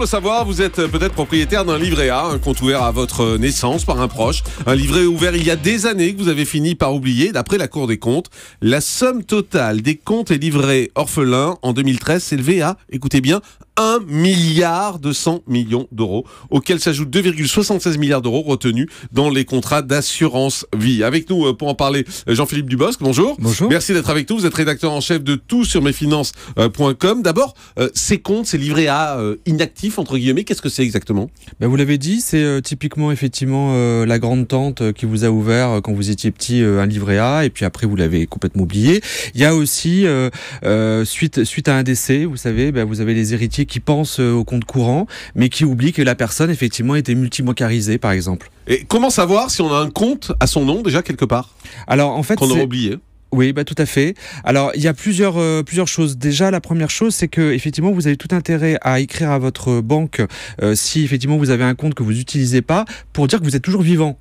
le savoir, vous êtes peut-être propriétaire d'un livret A, un compte ouvert à votre naissance par un proche, un livret ouvert il y a des années que vous avez fini par oublier. D'après la Cour des comptes, la somme totale des comptes et livrets orphelins en 2013 s'élevait à, écoutez bien, 1 milliard 200 millions d'euros, auxquels s'ajoutent 2,76 milliards d'euros retenus dans les contrats d'assurance vie. Avec nous euh, pour en parler, euh, Jean-Philippe Dubosc, bonjour. Bonjour. Merci d'être avec nous. Vous êtes rédacteur en chef de tout sur mesfinances.com. Euh, D'abord, ces comptes, ces livrets A inactifs, entre guillemets, qu'est-ce que c'est exactement ben Vous l'avez dit, c'est typiquement effectivement la grande tante qui vous a ouvert quand vous étiez petit un livret A, et puis après vous l'avez complètement oublié. Il y a aussi, suite, suite à un décès, vous savez, ben vous avez les héritiers qui pense euh, au compte courant, mais qui oublie que la personne, effectivement, était multibancarisée, par exemple. Et comment savoir si on a un compte à son nom, déjà, quelque part Alors, en fait. Qu'on aurait oublié oui, bah tout à fait. Alors, il y a plusieurs, euh, plusieurs choses. Déjà, la première chose, c'est que effectivement, vous avez tout intérêt à écrire à votre banque euh, si effectivement vous avez un compte que vous n'utilisez pas pour dire que vous êtes toujours vivant.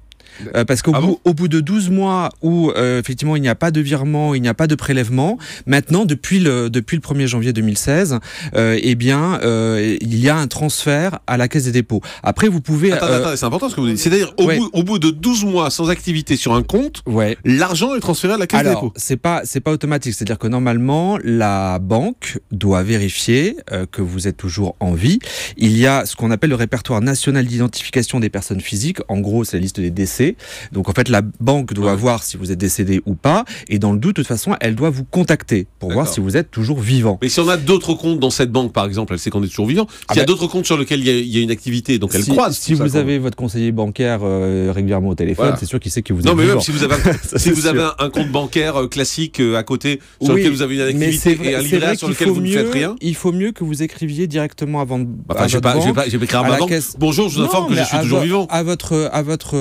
Euh, parce qu'au ah bout, au bout de 12 mois où euh, effectivement il n'y a pas de virement, il n'y a pas de prélèvement, maintenant depuis le, depuis le 1er janvier 2016, euh, eh bien il y a un transfert à la Caisse des dépôts. Après vous pouvez... Attends, attends, c'est important ce que vous dites. C'est-à-dire au, bout, de 12 mois sans activité sur un compte, ouais. l'argent est transféré à la Caisse des dépôts. C'est pas, c'est pas automatique, c'est-à-dire que normalement la banque doit vérifier que vous êtes toujours en vie. Il y a ce qu'on appelle le répertoire national d'identification des personnes physiques, en gros c'est la liste des décès donc en fait, la banque doit ah voir si vous êtes décédé ou pas. Et dans le doute, de toute façon, elle doit vous contacter pour voir si vous êtes toujours vivant. Mais si on a d'autres comptes dans cette banque, par exemple, elle sait qu'on est toujours vivant. Ah s'il y a ben d'autres comptes sur lesquels il y, a une activité, donc elle croise. Si vous avez votre conseiller bancaire euh, régulièrement au téléphone, c'est sûr qu'il sait que vous non, mais Même si vous avez un, compte bancaire euh, classique euh, à côté sur lequel vous avez une activité et un livret sur lequel vous ne faites rien. Il faut mieux que vous écriviez directement avant. de. Bah, je à Bonjour, je vous informe que je suis toujours vivant. votre, à votre,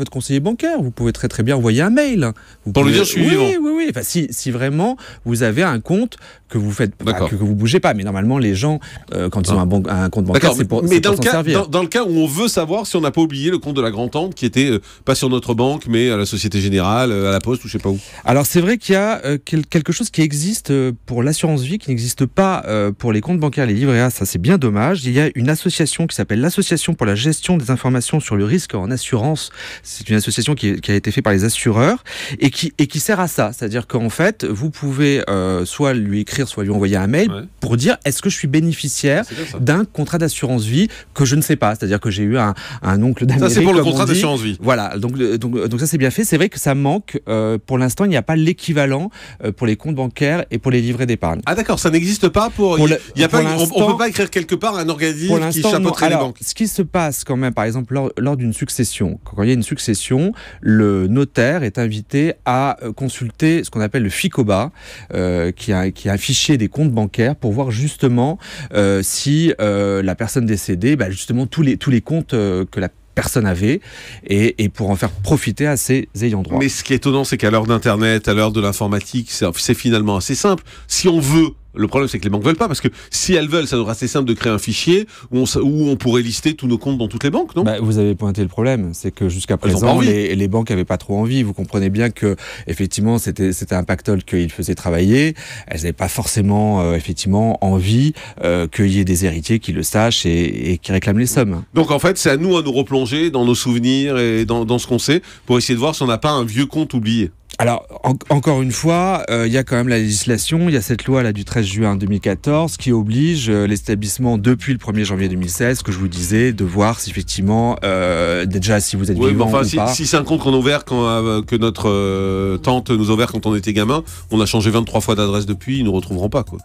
votre conseiller bancaire. Vous pouvez très très bien envoyer un mail. Pour lui dire je suis oui, Oui, oui, Enfin, si, si, vraiment vous avez un compte que vous faites, que, vous bougez pas, mais normalement les gens euh, quand ils ont ah. un, compte bancaire, c'est pour, mais dans, le cas, dans, le cas où on veut savoir si on n'a pas oublié le compte de la grand-tante qui était euh, pas sur notre banque, mais à la Société Générale, euh, à la Poste ou je sais pas où. Alors c'est vrai qu'il y a quelque chose qui existe pour l'assurance vie qui n'existe pas pour les comptes bancaires, les livrets Ça c'est bien dommage. Il y a une association qui s'appelle l'association pour la gestion des informations sur le risque en assurance c'est une association qui, a été faite par les assureurs et qui, et qui sert à ça. C'est-à-dire qu'en fait, vous pouvez euh, soit lui écrire, soit lui envoyer un mail pour dire est-ce que je suis bénéficiaire d'un contrat d'assurance vie que je ne sais pas. C'est-à-dire que j'ai eu un, oncle d'Amérique. Ça, c'est pour le contrat d'assurance vie. Voilà, donc, donc, donc ça, c'est bien fait. C'est vrai que ça manque. Euh, pour l'instant, il n'y a pas l'équivalent euh, pour les comptes bancaires et pour les livrets d'épargne. Ah, d'accord, ça n'existe pas pour. a pas, on ne peut pas écrire quelque part un organisme qui chapeauterait les banques. Ce qui se passe quand même, par exemple, lors, d'une succession, quand il y a une succession, le notaire est invité à euh, consulter ce qu'on appelle le FICOBA, euh, qui, a, qui un fichier des comptes bancaires pour voir justement euh, si la personne décédée, bah, justement tous les, tous les comptes que la personne avait et, et, pour en faire profiter à ses ayants droit. Mais ce qui est étonnant, c'est qu'à l'heure d'Internet, à l'heure de l'informatique, c'est finalement assez simple. Si on veut le problème, c'est que les banques veulent pas, parce que si elles veulent, ça devrait assez simple de créer un fichier où on, pourrait lister tous nos comptes dans toutes les banques, non bah, Vous avez pointé le problème, c'est que jusqu'à présent, les, banques n'avaient pas trop envie. Vous comprenez bien que, effectivement, c'était un pactole qu'ils faisaient travailler. Elles n'avaient pas forcément, euh, effectivement, envie euh, qu'il y ait des héritiers qui le sachent et, qui réclament les sommes. Donc, en fait, c'est à nous à nous replonger dans nos souvenirs et dans, dans ce qu'on sait pour essayer de voir si on n'a pas un vieux compte oublié. Alors, encore une fois, euh, il y a quand même la législation, il y a cette loi là du 13 juin 2014 qui oblige euh, l'établissement depuis le 1er janvier 2016, que je vous disais, de voir si effectivement, euh, déjà si vous êtes oui, vivant enfin, ou si, pas. Si c'est un compte qu'on a ouvert quand, que notre tante nous a ouvert quand on était gamin, on a changé 23 fois d'adresse depuis, ils ne nous retrouveront pas quoi.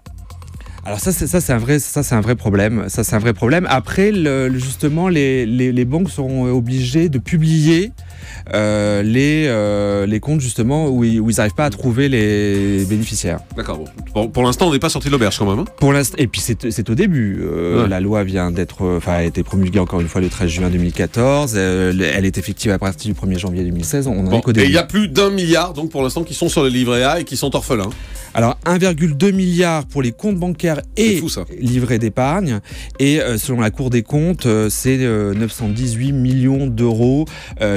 Alors ça, c'est, ça, c'est un vrai, ça, c'est un vrai problème. Ça, c'est un vrai problème. Après, justement, les, les banques seront obligées de publier euh, les, euh, les comptes justement où ils n'arrivent pas à trouver les bénéficiaires. D'accord. Bon. Pour, l'instant, on n'est pas sorti de l'auberge quand même. Hein. pour l'instant, et puis c'est au début. Euh, la loi vient d'être, enfin, a été promulguée encore une fois le 13 juin 2014. elle est effective à partir du 1er janvier 2016. On en est au début. Et il y a plus d'un milliard donc pour l'instant qui sont sur les livrets A et qui sont orphelins. Alors 1,2 milliard pour les comptes bancaires et livrets d'épargne. Et selon la Cour des comptes, c'est 918 millions d'euros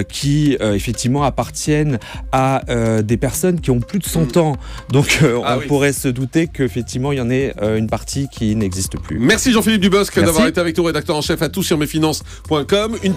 qui euh, effectivement appartiennent à euh, des personnes qui ont plus de 100 mm. ans. Donc euh, ah on pourrait se douter qu'effectivement il y en ait une partie qui n'existe plus. Merci Jean-Philippe Dubosc d'avoir été avec nous, rédacteur en chef à tout sur finances.com Une